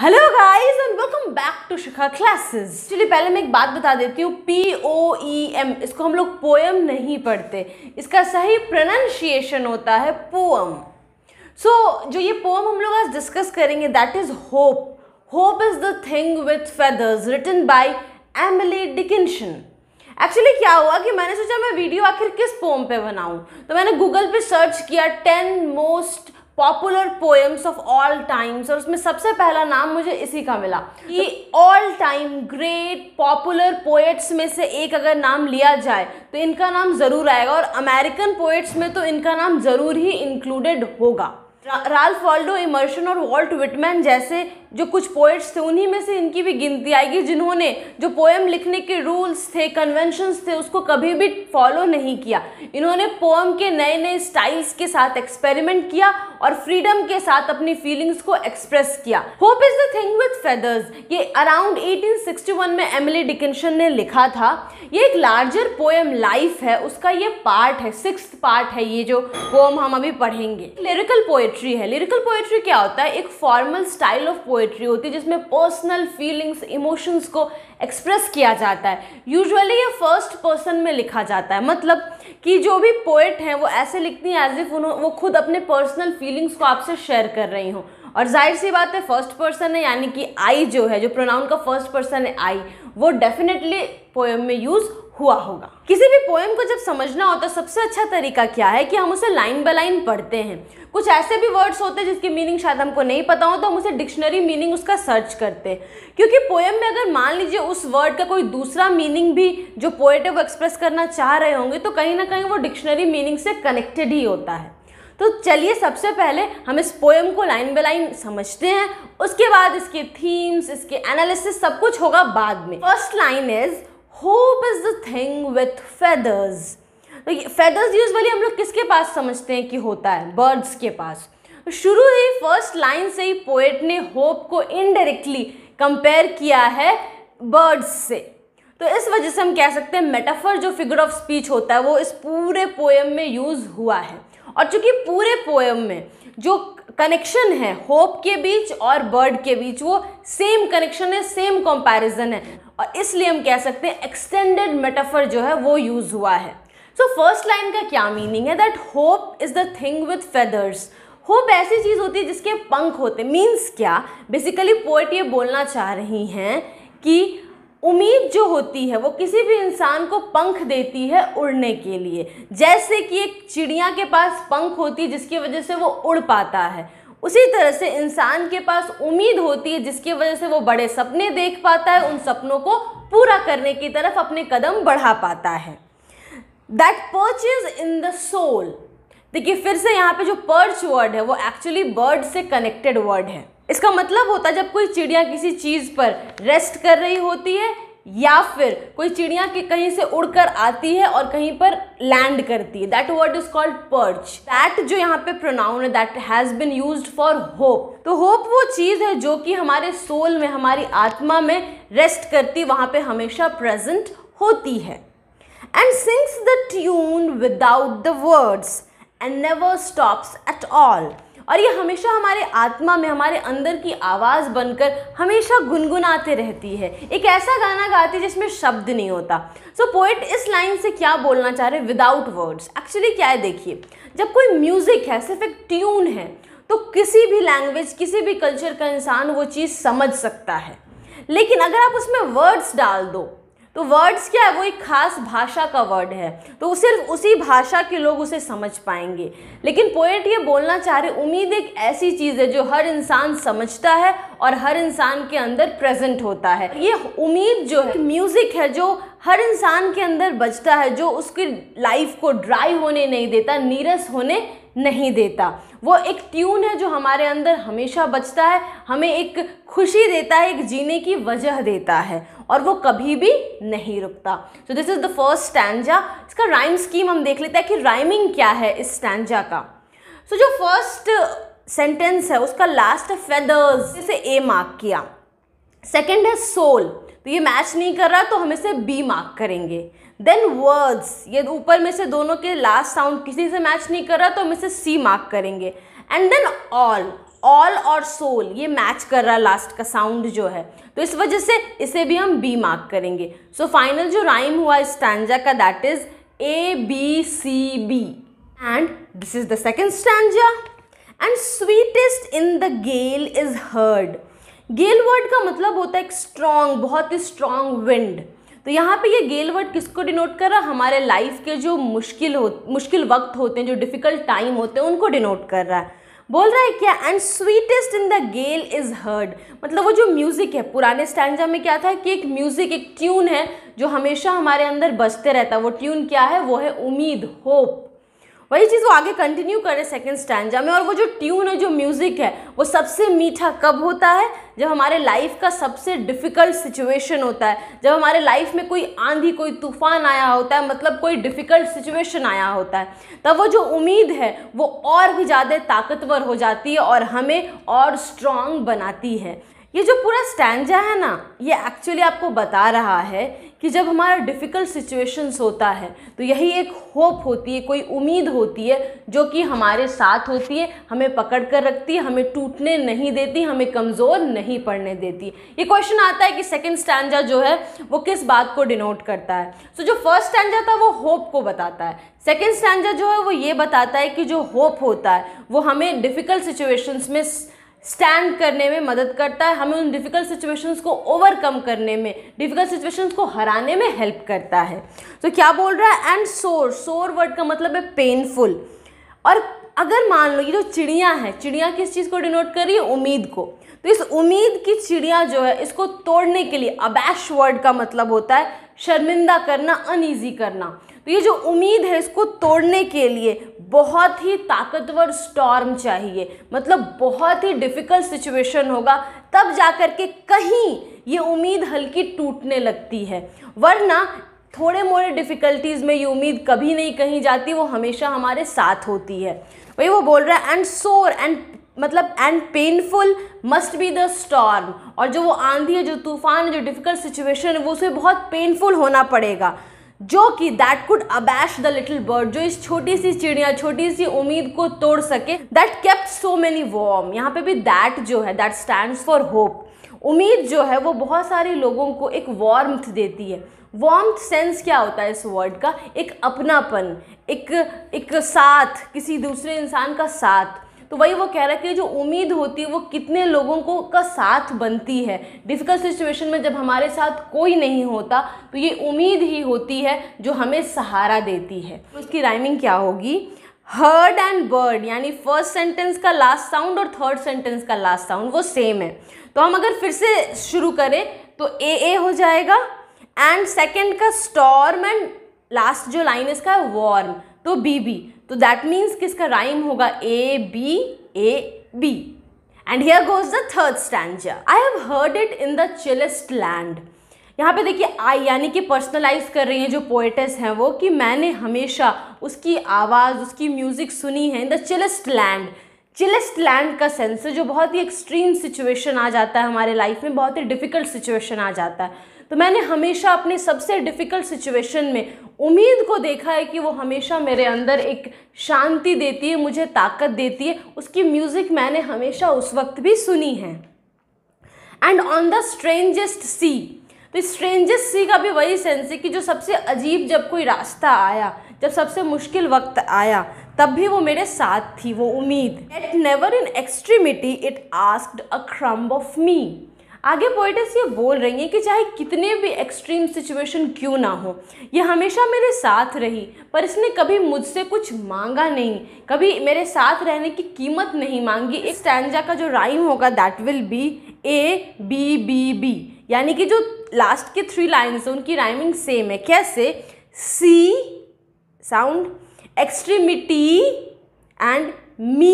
hello guys and welcome back to Shikha classes चलिए पहले मैं एक बात बता देती हूँ पी ओ ई एम इसको हम लोग पोएम नहीं पढ़ते इसका सही प्रोनाशिएशन होता है पोएम सो so, जो ये पोएम हम लोग आज डिस्कस करेंगे that is hope hope is the thing with feathers written by Emily Dickinson actually क्या हुआ कि मैंने सोचा मैं वीडियो आखिर किस पोम पे बनाऊं तो मैंने गूगल पे सर्च किया ten most popular poems of all times और उसमें सबसे पहला नाम मुझे इसी का मिला कि all time great popular poets में से एक अगर नाम लिया जाए तो इनका नाम ज़रूर आएगा और अमेरिकन पोएट्स में तो इनका नाम ज़रूर ही इंक्लूडेड होगा राल्फ वाल्डो इमर्शन और वॉल्ट विटमैन जैसे जो कुछ पोइट्स थे उन्हीं में से इनकी भी गिनती आएगी जिन्होंने जो पोएम लिखने के रूल्स थे कन्वेंशंस थे उसको कभी भी फॉलो नहीं किया इन्होंने पोएम के नए नए स्टाइल्स के साथ एक्सपेरिमेंट किया और फ्रीडम के साथ अपनी फीलिंग्स को एक्सप्रेस किया hope is the thing with feathers ये अराउंड 1861 में एमिली डिकिंसन ने लिखा था ये एक लार्जर पोएम लाइफ है उसका ये पार्ट है सिक्स पार्ट है ये जो पोएम हम अभी पढ़ेंगे लिरिकल पोएट्री है लिरिकल पोएट्री क्या होता है एक फॉर्मल स्टाइल ऑफ पोएट्री होती है जिसमें पर्सनल फीलिंग्स इमोशंस को एक्सप्रेस किया जाता है यूजुअली ये फर्स्ट पर्सन में लिखा जाता है मतलब कि जो भी पोएट हैं वो ऐसे लिखती हैं एज इफ उन्होंने वो खुद अपने पर्सनल फीलिंग्स को आपसे शेयर कर रही हूँ और जाहिर सी बात है फर्स्ट पर्सन है यानी कि आई जो है जो प्रोनाउन का फर्स्ट पर्सन है आई वो डेफिनेटली पोएम में यूज़ हुआ होगा किसी भी पोएम को जब समझना हो तो सबसे अच्छा तरीका क्या है कि हम उसे लाइन बाय लाइन पढ़ते हैं कुछ ऐसे भी वर्ड्स होते हैं जिसकी मीनिंग शायद हमको नहीं पता हो तो हम उसे डिक्शनरी मीनिंग उसका सर्च करते हैं क्योंकि पोएम में अगर मान लीजिए उस वर्ड का कोई दूसरा मीनिंग भी जो पोएट है वो एक्सप्रेस करना चाह रहे होंगे तो कहीं ना कहीं वो डिक्शनरी मीनिंग से कनेक्टेड ही होता है तो चलिए सबसे पहले हम इस पोएम को लाइन बाय लाइन समझते हैं उसके बाद इसके थीम्स इसके एनालिसिस सब कुछ होगा बाद में first line is hope is the thing with feathers feathers usually हम लोग किसके पास समझते हैं कि होता है बर्ड्स के पास तो शुरू ही फर्स्ट लाइन से ही पोएट ने होप को इनडायरेक्टली कंपेयर किया है बर्ड्स से तो इस वजह से हम कह सकते हैं मेटाफर जो फिगर ऑफ स्पीच होता है वो इस पूरे पोएम में यूज़ हुआ है और चूंकि पूरे पोएम में जो कनेक्शन है होप के बीच और बर्ड के बीच वो सेम कनेक्शन है सेम कंपैरिजन है और इसलिए हम कह सकते हैं एक्सटेंडेड मेटाफर जो है वो यूज़ हुआ है सो फर्स्ट लाइन का क्या मीनिंग है that hope is the thing with feathers hope ऐसी चीज़ होती है जिसके पंख होते मीन्स क्या बेसिकली पोएट ये बोलना चाह रही हैं कि उम्मीद जो होती है वो किसी भी इंसान को पंख देती है उड़ने के लिए जैसे कि एक चिड़िया के पास पंख होती है जिसकी वजह से वो उड़ पाता है उसी तरह से इंसान के पास उम्मीद होती है जिसकी वजह से वो बड़े सपने देख पाता है उन सपनों को पूरा करने की तरफ अपने कदम बढ़ा पाता है that perch is in the soul देखिए फिर से यहाँ पे जो पर्च वर्ड है वो एक्चुअली बर्ड से कनेक्टेड वर्ड है इसका मतलब होता है जब कोई चिड़िया किसी चीज़ पर रेस्ट कर रही होती है या फिर कोई चिड़िया के कहीं से उड़कर आती है और कहीं पर लैंड करती है that word is called perch that जो यहाँ पे प्रोनाउन है that has been used for hope तो होप वो चीज़ है जो कि हमारे सोल में हमारी आत्मा में रेस्ट करती वहाँ पे हमेशा प्रेजेंट होती है and sings the tune without the words and never stops at all और ये हमेशा हमारे आत्मा में हमारे अंदर की आवाज़ बनकर हमेशा गुनगुनाते रहती है एक ऐसा गाना गाती है जिसमें शब्द नहीं होता सो so, पोइट इस लाइन से क्या बोलना चाह रहे विदाउट वर्ड्स एक्चुअली क्या है देखिए जब कोई म्यूज़िक है सिर्फ एक ट्यून है तो किसी भी लैंग्वेज किसी भी कल्चर का इंसान वो चीज़ समझ सकता है लेकिन अगर आप उसमें वर्ड्स डाल दो तो वर्ड्स क्या है वो एक खास भाषा का वर्ड है तो सिर्फ उसी भाषा के लोग उसे समझ पाएंगे लेकिन पोएट ये बोलना चाह रहे उम्मीद एक ऐसी चीज़ है जो हर इंसान समझता है और हर इंसान के अंदर प्रेजेंट होता है ये उम्मीद जो है म्यूज़िक है जो हर इंसान के अंदर बजता है जो उसकी लाइफ को ड्राई होने नहीं देता नीरस होने नहीं देता वो एक ट्यून है जो हमारे अंदर हमेशा बजता है हमें एक खुशी देता है एक जीने की वजह देता है और वो कभी भी नहीं रुकता so this is the first stanza इसका राइम स्कीम हम देख लेते हैं कि राइमिंग क्या है इस स्टैंडा का सो so, जो फर्स्ट सेंटेंस है उसका लास्ट फेदर्स जिसे ए मार्क किया सेकेंड है सोल तो ये मैच नहीं कर रहा तो हम इसे बी मार्क करेंगे देन वर्ड्स ये ऊपर में से दोनों के लास्ट साउंड किसी से मैच नहीं कर रहा तो हम इसे सी मार्क करेंगे एंड देन ऑल ऑल और सोल ये मैच कर रहा लास्ट का साउंड जो है तो इस वजह से इसे भी हम बी मार्क करेंगे सो so, फाइनल जो राइम हुआ स्टैंडा का that is A B C B and this is the second stanza and sweetest in the gale is heard gale word का मतलब होता है एक स्ट्रांग बहुत ही स्ट्रांग विंड तो यहाँ पे ये गेल वर्ड किसको डिनोट कर रहा हमारे लाइफ के जो मुश्किल हो मुश्किल वक्त होते हैं जो डिफ़िकल्ट टाइम होते हैं उनको डिनोट कर रहा है बोल रहा है क्या and sweetest in the gale is heard मतलब वो जो म्यूज़िक है पुराने स्टैंडा में क्या था कि एक म्यूज़िक एक ट्यून है जो हमेशा हमारे अंदर बजते रहता है वो ट्यून क्या है वो है उम्मीद होप वही चीज़ वो आगे कंटिन्यू करे सेकेंड स्टैंडजा में और वो जो ट्यून है जो म्यूज़िक है वो सबसे मीठा कब होता है जब हमारे लाइफ का सबसे डिफ़िकल्ट सिचुएशन होता है जब हमारे लाइफ में कोई आंधी कोई तूफान आया होता है मतलब कोई डिफ़िकल्ट सिचुएशन आया होता है तब वो जो उम्मीद है वो और भी ज़्यादा ताकतवर हो जाती है और हमें और स्ट्रॉन्ग बनाती है ये जो पूरा स्टैंडा है ना ये एक्चुअली आपको बता रहा है कि जब हमारा डिफ़िकल्ट सिचुएशंस होता है तो यही एक होप होती है कोई उम्मीद होती है जो कि हमारे साथ होती है हमें पकड़ कर रखती है हमें टूटने नहीं देती हमें कमज़ोर नहीं पड़ने देती ये क्वेश्चन आता है कि सेकेंड स्टैंडा जो है वो किस बात को डिनोट करता है सो so, जो फर्स्ट स्टैंडा था वो होप को बताता है सेकेंड स्टैंडा जो है वो ये बताता है कि जो होप होता है वो हमें डिफ़िकल्ट सिचुएशंस में स्टैंड करने में मदद करता है हमें उन डिफ़िकल्ट सिचुएशंस को ओवरकम करने में डिफ़िकल्ट सिचुएशंस को हराने में हेल्प करता है तो so, क्या बोल रहा है एंड सोर सोर वर्ड का मतलब है पेनफुल और अगर मान लो ये जो चिड़िया है चिड़िया किस चीज़ को डिनोट कर रही है उम्मीद को तो इस उम्मीद की चिड़िया जो है इसको तोड़ने के लिए अबैश वर्ड का मतलब होता है शर्मिंदा करना अनईजी करना तो ये जो उम्मीद है इसको तोड़ने के लिए बहुत ही ताकतवर स्टॉर्म चाहिए मतलब बहुत ही डिफ़िकल्ट सिचुएशन होगा तब जा कर के कहीं ये उम्मीद हल्की टूटने लगती है वरना थोड़े मोड़े डिफ़िकल्टीज़ में ये उम्मीद कभी नहीं कहीं जाती वो हमेशा हमारे साथ होती है वही वो बोल रहा है एंड सोर एंड मतलब and painful must be the storm और जो वो आंधी है जो तूफान है जो डिफ़िकल्ट सिचुएशन है वो उसे बहुत पेनफुल होना पड़ेगा जो कि that could abash the little bird जो इस छोटी सी चिड़िया छोटी सी उम्मीद को तोड़ सके that kept so many warm यहाँ पे भी दैट जो है दैट स्टैंड फॉर होप उम्मीद जो है वो बहुत सारे लोगों को एक वार्म्थ देती है वार्म्थ सेंस क्या होता है इस वर्ड का एक अपनापन एक एक साथ किसी दूसरे इंसान का साथ तो वही वो कह रहा है कि जो उम्मीद होती है वो कितने लोगों को का साथ बनती है डिफ़िकल्ट सिचुएशन में जब हमारे साथ कोई नहीं होता तो ये उम्मीद ही होती है जो हमें सहारा देती है तो उसकी राइमिंग क्या होगी हर्ड एंड बर्ड यानी फर्स्ट सेंटेंस का लास्ट साउंड और थर्ड सेंटेंस का लास्ट साउंड वो सेम है तो हम अगर फिर से शुरू करें तो ए ए हो जाएगा एंड सेकेंड का स्टॉर्म एंड लास्ट जो लाइन इसका है वॉर्म तो बी बी तो दैट मीन्स कि इसका राइम होगा A B A B and here goes the third stanza I have heard it in the chillest land यहाँ पे देखिए आई यानी कि पर्सनलाइज कर रही हैं जो पोएटस हैं वो कि मैंने हमेशा उसकी आवाज़ उसकी म्यूज़िक सुनी है in the chillest land chillest land का सेंस है जो बहुत ही एक्सट्रीम सिचुएशन आ जाता है हमारे लाइफ में बहुत ही डिफ़िकल्ट सिचुएशन आ जाता है तो मैंने हमेशा अपने सबसे डिफ़िकल्ट सिचुएशन में उम्मीद को देखा है कि वो हमेशा मेरे अंदर एक शांति देती है मुझे ताकत देती है उसकी म्यूज़िक मैंने हमेशा उस वक्त भी सुनी है and on the strangest sea तो स्ट्रेंजेस्ट सी का भी वही सेंस है कि जो सबसे अजीब जब कोई रास्ता आया जब सबसे मुश्किल वक्त आया तब भी वो मेरे साथ थी वो उम्मीद yet never in extremity it ask a crumb of me आगे पोइटस ये बोल रही हैं कि चाहे कितने भी एक्सट्रीम सिचुएशन क्यों ना हो ये हमेशा मेरे साथ रही पर इसने कभी मुझसे कुछ मांगा नहीं कभी मेरे साथ रहने की कीमत नहीं मांगी इस स्टैंडा का जो राइम होगा that will be A B B B यानी कि जो लास्ट के थ्री लाइन्स हैं उनकी राइमिंग सेम है कैसे sea sound extremity and me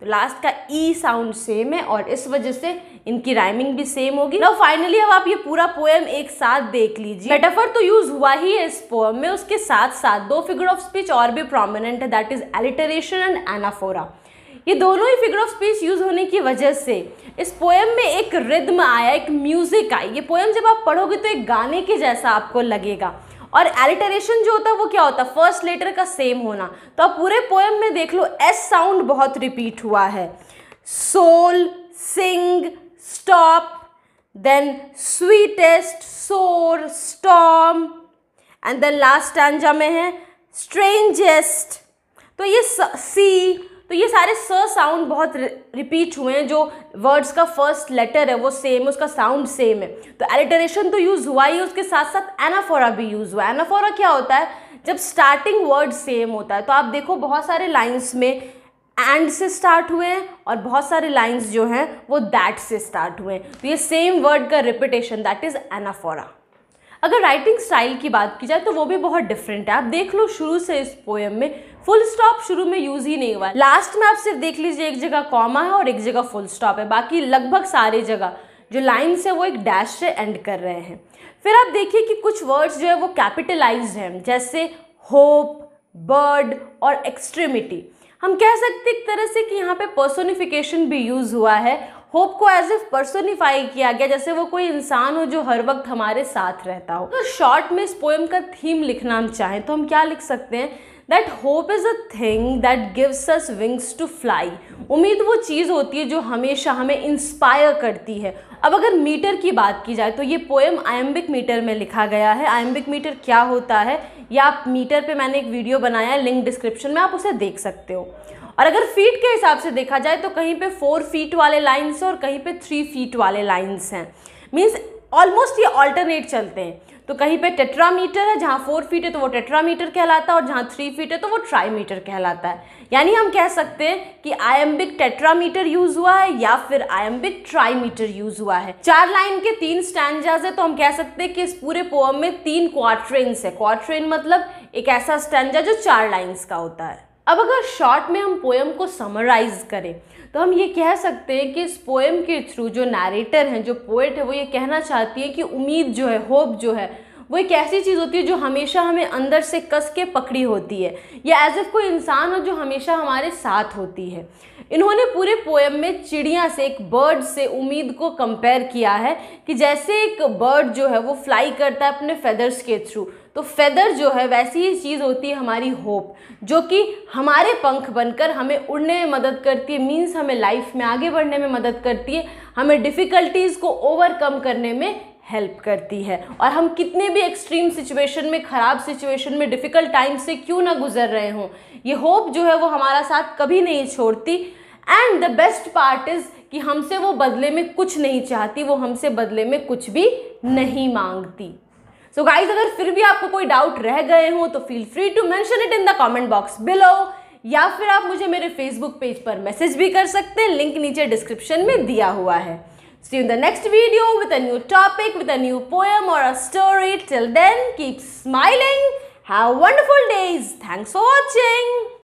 तो लास्ट का ई साउंड सेम है और इस वजह से इनकी राइमिंग भी सेम होगी ना फाइनली अब आप ये पूरा पोएम एक साथ देख लीजिए मेटाफर तो यूज हुआ ही है इस पोएम में उसके साथ साथ दो फिगर ऑफ स्पीच और भी प्रोमिनेंट है that is alliteration and anaphora ये दोनों ही फिगर ऑफ स्पीच यूज होने की वजह से इस पोएम में एक रिद्म आया एक म्यूजिक आई ये पोएम जब आप पढ़ोगे तो एक गाने के जैसा आपको लगेगा और एलिटरेशन जो होता है वो क्या होता है फर्स्ट लेटर का सेम होना तो आप पूरे पोएम में देख लो एस साउंड बहुत रिपीट हुआ है soul sing stop then sweetest sore storm and then last stanza में है स्ट्रेंजेस्ट तो ये सी तो ये सारे स साउंड बहुत रिपीट हुए हैं जो वर्ड्स का फर्स्ट लेटर है वो सेम है उसका साउंड सेम है तो एलिटरेशन तो यूज़ हुआ ही उसके साथ साथ एनाफोरा भी यूज़ हुआ एनाफोरा क्या होता है जब स्टार्टिंग वर्ड सेम होता है तो आप देखो बहुत सारे लाइन्स में एंड से स्टार्ट हुए हैं और बहुत सारे लाइन्स जो हैं वो दैट से स्टार्ट हुए हैं तो ये सेम वर्ड का रिपीटेशन दैट इज़ एनाफोरा अगर राइटिंग स्टाइल की बात की जाए तो वो भी बहुत डिफरेंट है आप देख लो शुरू से इस पोएम में फुल स्टॉप शुरू में यूज ही नहीं हुआ है लास्ट में आप सिर्फ देख लीजिए एक जगह कॉमा है और एक जगह फुल स्टॉप है बाकी लगभग सारे जगह जो लाइन्स है वो एक डैश से एंड कर रहे हैं फिर आप देखिए कि कुछ वर्ड्स जो है वो कैपिटलाइज हैं जैसे होप बर्ड और एक्सट्रीमिटी हम कह सकते एक तरह से कि यहाँ पे पर्सोनिफिकेशन भी यूज़ हुआ है होप को एज इफ पर्सोनिफाई किया गया जैसे वो कोई इंसान हो जो हर वक्त हमारे साथ रहता हो तो शॉर्ट में इस पोएम का थीम लिखना हम चाहें तो हम क्या लिख सकते हैं that hope is a thing that gives us wings to fly उम्मीद वो चीज़ होती है जो हमेशा हमें इंस्पायर करती है अब अगर मीटर की बात की जाए तो ये पोएम आयम्बिक मीटर में लिखा गया है आयम्बिक मीटर क्या होता है या आप मीटर पे मैंने एक वीडियो बनाया है लिंक डिस्क्रिप्शन में आप उसे देख सकते हो और अगर फीट के हिसाब से देखा जाए तो कहीं पे फोर फीट वाले लाइंस और कहीं पे थ्री फीट वाले लाइंस हैं मींस ऑलमोस्ट ये ऑल्टरनेट चलते हैं तो कहीं पे टेट्रामीटर है जहाँ फोर फीट है तो वो टेट्रामीटर कहलाता है और जहाँ थ्री फीट है तो वो ट्राईमीटर कहलाता है यानी हम कह सकते हैं कि आयम्बिक टेट्रामीटर यूज हुआ है या फिर आयम्बिक ट्राईमीटर यूज हुआ है चार लाइन के तीन स्टैंडजाज है तो हम कह सकते हैं कि इस पूरे पोअम में तीन क्वार्ट्रेन्स है क्वार्ट्रेन मतलब एक ऐसा स्टैंडा जो चार लाइन्स का होता है अब अगर शॉर्ट में हम पोएम को समराइज करें तो हम ये कह सकते हैं कि इस पोएम के थ्रू जो नरेटर हैं जो पोइट है वो ये कहना चाहती है कि उम्मीद जो है होप जो है वो एक ऐसी चीज़ होती है जो हमेशा हमें अंदर से कस के पकड़ी होती है या एज एफ कोई इंसान हो जो हमेशा हमारे साथ होती है इन्होंने पूरे पोएम में चिड़िया से एक बर्ड से उम्मीद को कंपेयर किया है कि जैसे एक बर्ड जो है वो फ्लाई करता है अपने फेदर्स के थ्रू तो फेदर जो है वैसी ही चीज़ होती है हमारी होप जो कि हमारे पंख बनकर हमें उड़ने में मदद करती है मीन्स हमें लाइफ में आगे बढ़ने में मदद करती है हमें डिफ़िकल्टीज़ को ओवरकम करने में हेल्प करती है और हम कितने भी एक्सट्रीम सिचुएशन में ख़राब सिचुएशन में डिफ़िकल्ट टाइम से क्यों ना गुजर रहे हों ये होप जो है वो हमारा साथ कभी नहीं छोड़ती and the best part is कि हमसे वो बदले में कुछ नहीं चाहती वो हमसे बदले में कुछ भी नहीं मांगती सो so गाइज अगर फिर भी आपको कोई डाउट रह गए हों तो feel free to mention it in the comment box below या फिर आप मुझे मेरे फेसबुक पेज पर मैसेज भी कर सकते हैं लिंक नीचे डिस्क्रिप्शन में दिया हुआ है see in the next video with a new topic with a new poem और a story till then keep smiling have wonderful days thanks for watching